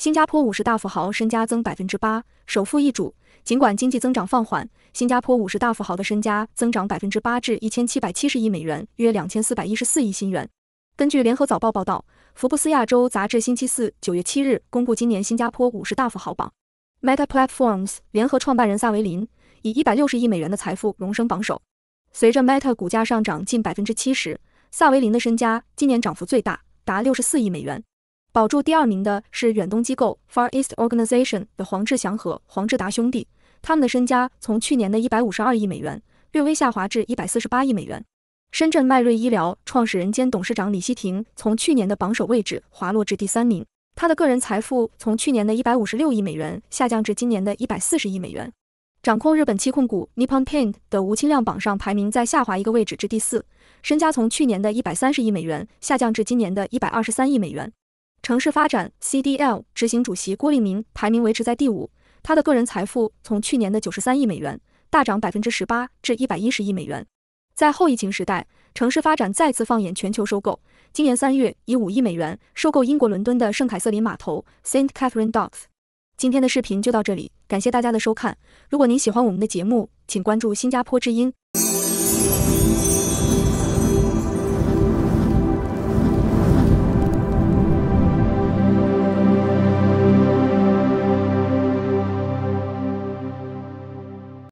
新加坡五十大富豪身家增百分之八，首富易主。尽管经济增长放缓，新加坡五十大富豪的身家增长百分之八至一千七百七十亿美元，约两千四百一十四亿新元。根据联合早报报道，福布斯亚洲杂志星期四九月七日公布今年新加坡五十大富豪榜。Meta Platforms 联合创办人萨维林以一百六十亿美元的财富荣升榜首。随着 Meta 股价上涨近百分之七十，萨维林的身家今年涨幅最大，达六十四亿美元。保住第二名的是远东机构 Far East Organization 的黄志祥和黄志达兄弟，他们的身家从去年的一百五十二亿美元略微下滑至一百四十八亿美元。深圳迈瑞医疗创始人兼董事长李希廷，从去年的榜首位置滑落至第三名，他的个人财富从去年的一百五十六亿美元下降至今年的一百四十亿美元。掌控日本七控股 Nippon Paint 的吴清亮榜上排名在下滑一个位置至第四，身家从去年的一百三十亿美元下降至今年的一百二十三亿美元。城市发展 CDL 执行主席郭利明排名维持在第五，他的个人财富从去年的九十三亿美元大涨百分之十八至一百一十亿美元。在后疫情时代，城市发展再次放眼全球收购，今年三月以五亿美元收购英国伦敦的圣凯瑟琳码头 Saint Catherine Docks。今天的视频就到这里，感谢大家的收看。如果您喜欢我们的节目，请关注新加坡之音。